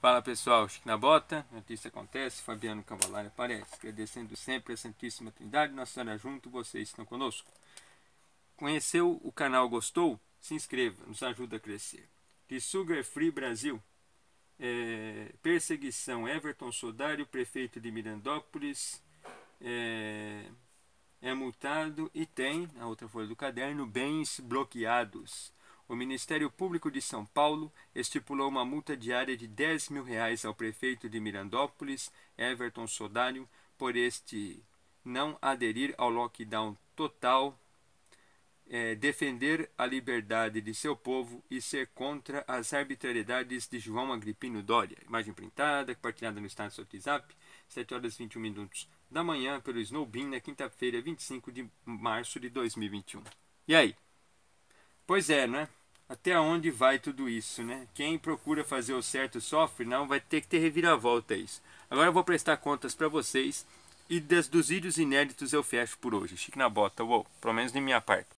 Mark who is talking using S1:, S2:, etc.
S1: Fala pessoal, Chico na Bota, notícia acontece, Fabiano Cavalari aparece. Agradecendo sempre a Santíssima Trindade, Nossa Senhora junto, vocês estão conosco. Conheceu o canal, gostou? Se inscreva, nos ajuda a crescer. De Sugar é Free Brasil, é, perseguição Everton Sodário, prefeito de Mirandópolis, é, é multado e tem, na outra folha do caderno, bens bloqueados o Ministério Público de São Paulo estipulou uma multa diária de 10 mil reais ao prefeito de Mirandópolis, Everton Sodário, por este não aderir ao lockdown total, é, defender a liberdade de seu povo e ser contra as arbitrariedades de João Agripino Dória. Imagem printada, compartilhada no Instagram, do WhatsApp, 7 horas e 21 minutos da manhã, pelo Snowbin, na quinta-feira, 25 de março de 2021. E aí? Pois é, né? até onde vai tudo isso, né? Quem procura fazer o certo sofre, não vai ter que ter reviravolta isso. Agora eu vou prestar contas para vocês e das, dos vídeos inéditos eu fecho por hoje. Chique na bota, uou, pelo menos de minha parte.